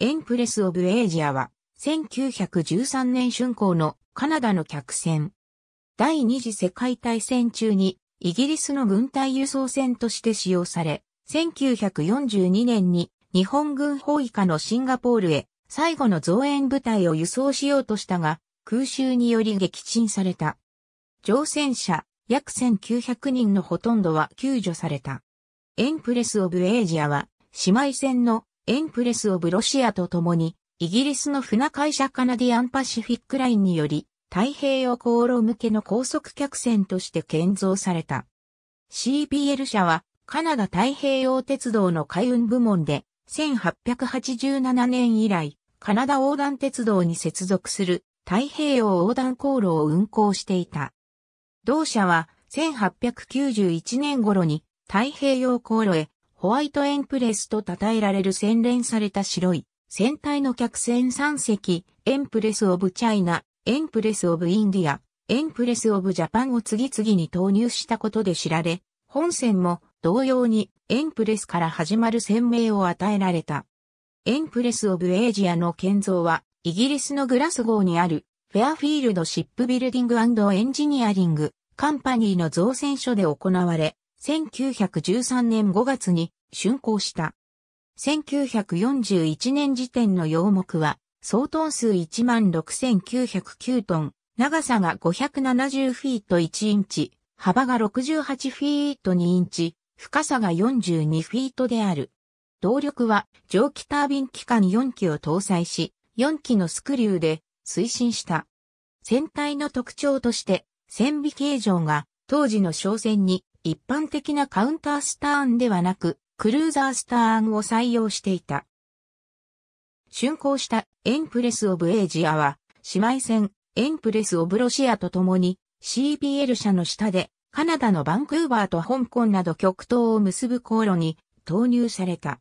エンプレス・オブ・エイジアは、1913年春光のカナダの客船。第二次世界大戦中に、イギリスの軍隊輸送船として使用され、1942年に日本軍包囲下のシンガポールへ最後の増援部隊を輸送しようとしたが、空襲により撃沈された。乗船者約1900人のほとんどは救助された。エンプレス・オブ・エイジアは姉妹船のエンプレス・オブ・ロシアと共に、イギリスの船会社カナディアン・パシフィック・ラインにより、太平洋航路向けの高速客船として建造された。c p l 社は、カナダ太平洋鉄道の海運部門で、1887年以来、カナダ横断鉄道に接続する太平洋横断航路を運行していた。同社は1891年頃に太平洋航路へホワイトエンプレスと称えられる洗練された白い、船体の客船3隻、エンプレス・オブ・チャイナ、エンプレス・オブ・インディア、エンプレス・オブ・ジャパンを次々に投入したことで知られ、本船も同様にエンプレスから始まる船名を与えられた。エンプレス・オブ・エイジアの建造は、イギリスのグラスゴーにある、フェアフィールド・シップビルディングエンジニアリング、カンパニーの造船所で行われ、1913年5月に竣工した。1941年時点の洋木は、総トン数16,909トン、長さが570フィート1インチ、幅が68フィート2インチ、深さが42フィートである。動力は蒸気タービン機関4機を搭載し、4機のスクリューで推進した。船体の特徴として、船尾形状が当時の商船に一般的なカウンタースターンではなく、クルーザースターンを採用していた。竣工したエンプレス・オブ・エージアは、姉妹船エンプレス・オブ・ロシアと共に c p l 社の下でカナダのバンクーバーと香港など極東を結ぶ航路に投入された。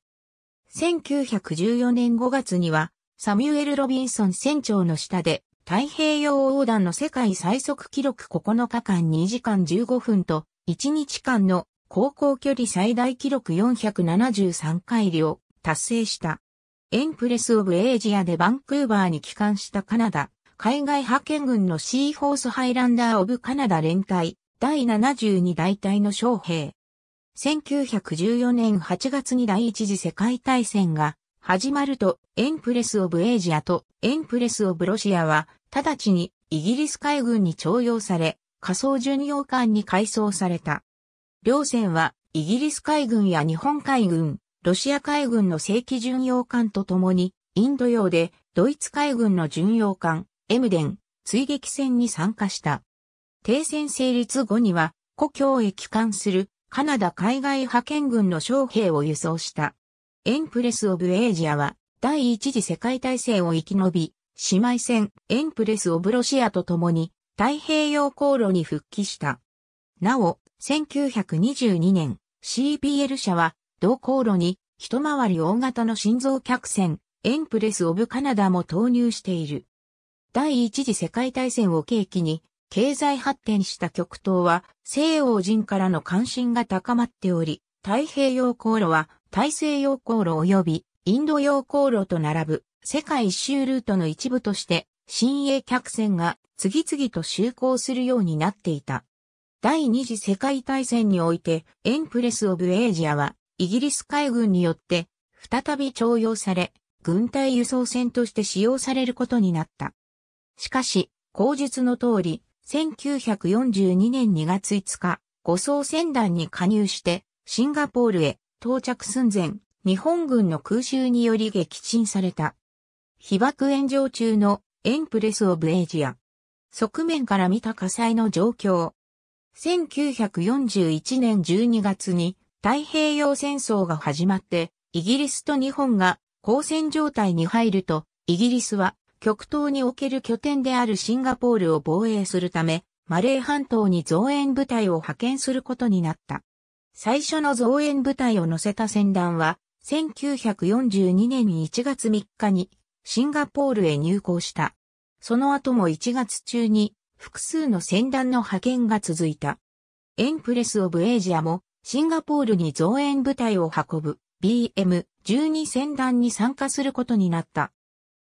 1914年5月にはサミュエル・ロビンソン船長の下で太平洋横断の世界最速記録9日間2時間15分と1日間の航行距離最大記録473回りを達成した。エンプレス・オブ・エイジアでバンクーバーに帰還したカナダ、海外派遣軍のシーホース・ハイランダー・オブ・カナダ連隊、第72大隊の将兵。1914年8月に第一次世界大戦が始まると、エンプレス・オブ・エイジアとエンプレス・オブ・ロシアは、直ちにイギリス海軍に徴用され、仮想巡洋艦に改装された。両船はイギリス海軍や日本海軍、ロシア海軍の正規巡洋艦とともに、インド洋でドイツ海軍の巡洋艦、エムデン、追撃戦に参加した。停戦成立後には、故郷へ帰還するカナダ海外派遣軍の将兵を輸送した。エンプレス・オブ・エージアは、第一次世界大戦を生き延び、姉妹戦、エンプレス・オブ・ロシアと共に、太平洋航路に復帰した。なお、1922年、CBL 社は、同航路に、一回り大型の心臓客船、エンプレス・オブ・カナダも投入している。第一次世界大戦を契機に、経済発展した極東は、西欧人からの関心が高まっており、太平洋航路は、大西洋航路及び、インド洋航路と並ぶ、世界一周ルートの一部として、新鋭客船が次々と就航するようになっていた。第二次世界大戦において、エンプレス・オブ・エイジアは、イギリス海軍によって、再び徴用され、軍隊輸送船として使用されることになった。しかし、口述の通り、1942年2月5日、護送船団に加入して、シンガポールへ到着寸前、日本軍の空襲により撃沈された。被爆炎上中のエンプレス・オブ・エイジア。側面から見た火災の状況。1941年12月に太平洋戦争が始まって、イギリスと日本が交戦状態に入ると、イギリスは極東における拠点であるシンガポールを防衛するため、マレー半島に増援部隊を派遣することになった。最初の増援部隊を乗せた船団は、1942年1月3日にシンガポールへ入港した。その後も1月中に複数の船団の派遣が続いた。エンプレス・オブ・エイジアもシンガポールに増援部隊を運ぶ BM12 船団に参加することになった。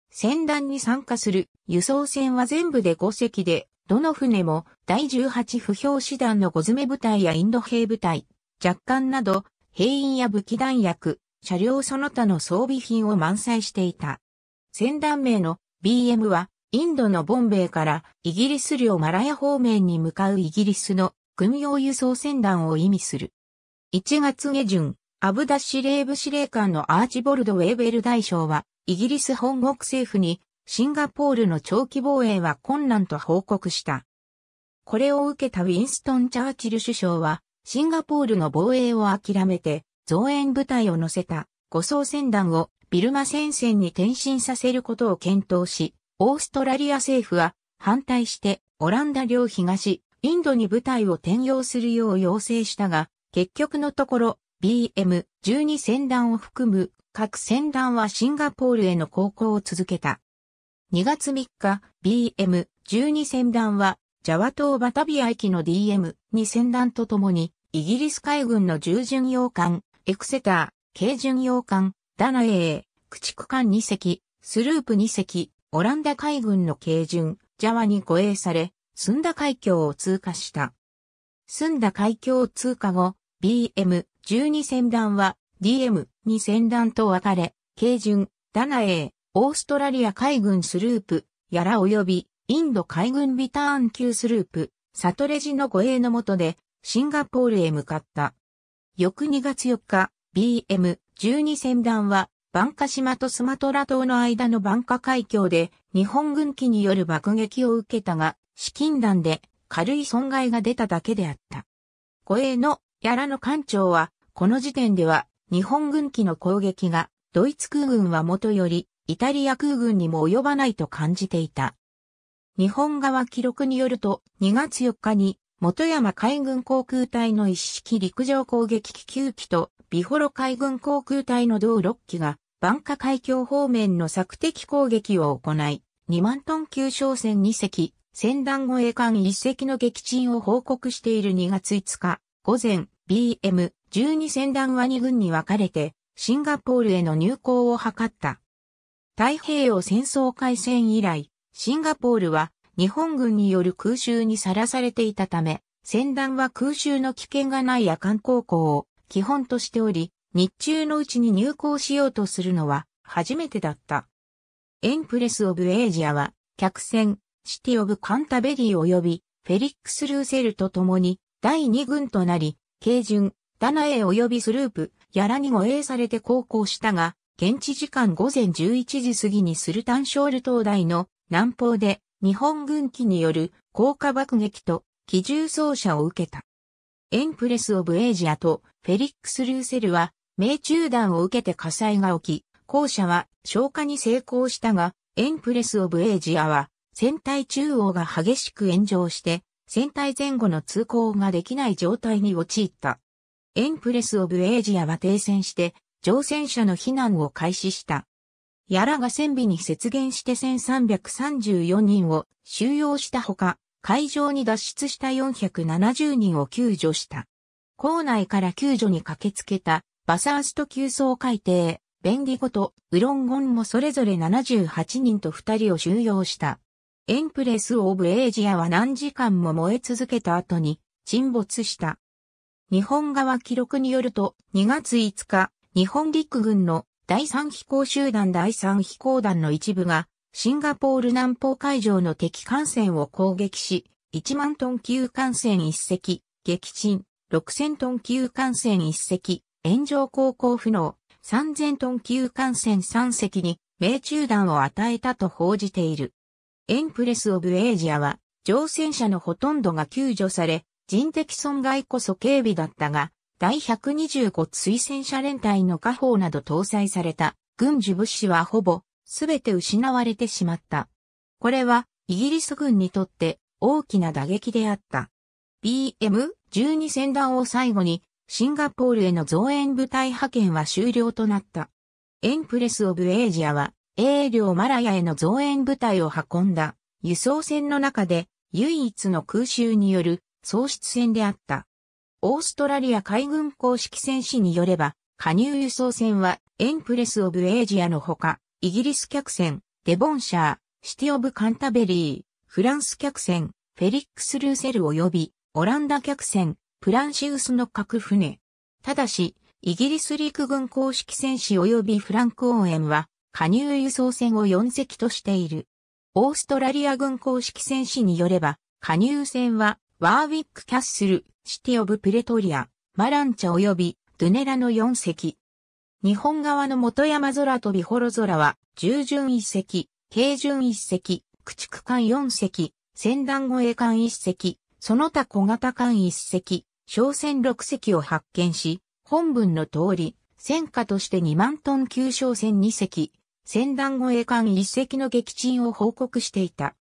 船団に参加する輸送船は全部で5隻で、どの船も第18不評師団の小詰め部隊やインド兵部隊、若干など、兵員や武器弾薬、車両その他の装備品を満載していた。船団名の BM はインドのボンベイからイギリス領マラヤ方面に向かうイギリスの軍用輸送船団を意味する。1月下旬、アブダ司令部司令官のアーチボルド・ウェーベル大将は、イギリス本国政府にシンガポールの長期防衛は困難と報告した。これを受けたウィンストン・チャーチル首相は、シンガポールの防衛を諦めて、増援部隊を乗せた護送船団をビルマ戦線に転進させることを検討し、オーストラリア政府は反対してオランダ領東、インドに部隊を転用するよう要請したが、結局のところ BM12 戦団を含む各戦団はシンガポールへの航行を続けた。2月3日、BM12 戦団はジャワ島バタビア駅の DM2 戦団とともにイギリス海軍の従巡洋艦、エクセター、軽巡洋艦、ダナエー、駆逐艦2隻、スループ2隻、オランダ海軍の軽巡、ジャワに護衛され、スンダ海峡を通過した。スンダ海峡を通過後、BM12 船団は DM2 船団と分かれ、軽巡、ダナエー、オーストラリア海軍スループ、やら及び、インド海軍リターン級スループ、サトレジの護衛の下で、シンガポールへ向かった。翌2月4日、BM12 船団はバンカ島とスマトラ島の間のバンカ海峡で日本軍機による爆撃を受けたが、資金弾で軽い損害が出ただけであった。護衛のやらの艦長は、この時点では日本軍機の攻撃がドイツ空軍はもとよりイタリア空軍にも及ばないと感じていた。日本側記録によると2月4日に元山海軍航空隊の一式陸上攻撃機9機と美幌海軍航空隊の同6機がバンカ海峡方面の索敵攻撃を行い、2万トン級商船2隻、船団護衛艦1隻の撃沈を報告している2月5日、午前、BM12 船団は2軍に分かれて、シンガポールへの入港を図った。太平洋戦争開戦以来、シンガポールは日本軍による空襲にさらされていたため、船団は空襲の危険がない夜間航行を基本としており、日中のうちに入港しようとするのは初めてだった。エンプレス・オブ・エイジアは、客船、シティ・オブ・カンタベリー及び、フェリックス・ルーセルと共に、第2軍となり、軽巡、ダナエ及びスループ、やらに護衛されて航行したが、現地時間午前11時過ぎにスルタンショール灯台の南方で日本軍機による降下爆撃と機銃掃射を受けた。エンプレス・オブ・エイジアとフェリックス・ルーセルは命中弾を受けて火災が起き、校舎は消火に成功したが、エンプレス・オブ・エイジアは、船体中央が激しく炎上して、船体前後の通行ができない状態に陥った。エンプレス・オブ・エイジアは停戦して、乗船者の避難を開始した。ヤラが船尾に雪原して1334人を収容したほか、海上に脱出した470人を救助した。校内から救助に駆けつけたバサースト急走海底、ベンディゴとウロンゴンもそれぞれ78人と2人を収容した。エンプレス・オブ・エイジアは何時間も燃え続けた後に沈没した。日本側記録によると2月5日、日本陸軍の第3飛行集団第3飛行団の一部がシンガポール南方海上の敵艦船を攻撃し、1万トン級艦船1隻、撃沈、6000トン級艦船1隻、炎上航行不能、3000トン級艦船3隻に命中弾を与えたと報じている。エンプレス・オブ・エージアは、乗船者のほとんどが救助され、人的損害こそ警備だったが、第125推薦者連隊の火砲など搭載された軍需物資はほぼ全て失われてしまった。これはイギリス軍にとって大きな打撃であった。BM12 戦団を最後にシンガポールへの増援部隊派遣は終了となった。エンプレス・オブ・エイジアは、英領マラヤへの増援部隊を運んだ、輸送船の中で、唯一の空襲による喪失船であった。オーストラリア海軍公式戦士によれば、加入輸送船は、エンプレス・オブ・エイジアのほか、イギリス客船、デボンシャー、シティ・オブ・カンタベリー、フランス客船、フェリックス・ルーセル及び、オランダ客船、プランシウスの各船。ただし、イギリス陸軍公式戦士及びフランク応援は、加入輸送船を4隻としている。オーストラリア軍公式戦士によれば、加入船は、ワーウィック・キャッスル、シティ・オブ・プレトリア、マランチャ及び、ドゥネラの4隻。日本側の元山空飛びホロ空は、従順1隻、軽順1隻、駆逐艦4隻、船団護衛艦1隻、その他小型艦1隻、商船6隻を発見し、本文の通り、戦火として2万トン級商船2隻、船団護衛艦1隻の撃沈を報告していた。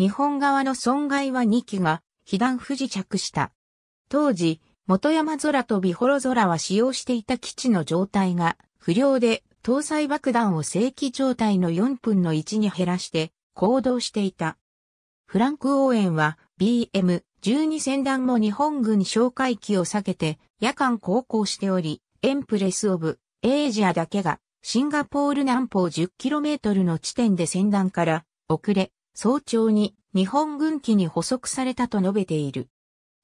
日本側の損害は2機が、被弾不時着した。当時、元山空と美幌空は使用していた基地の状態が不良で搭載爆弾を正規状態の4分の1に減らして行動していた。フランク・オーエンは BM 12船団も日本軍哨戒機を避けて夜間航行しており、エンプレス・オブ・エージアだけがシンガポール南方 10km の地点で船団から遅れ、早朝に日本軍機に捕捉されたと述べている。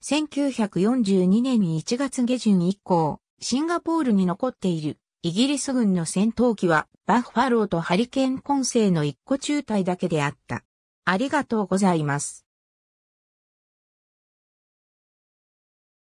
1942年1月下旬以降、シンガポールに残っているイギリス軍の戦闘機はバッファローとハリケーン混成の一個中隊だけであった。ありがとうございます。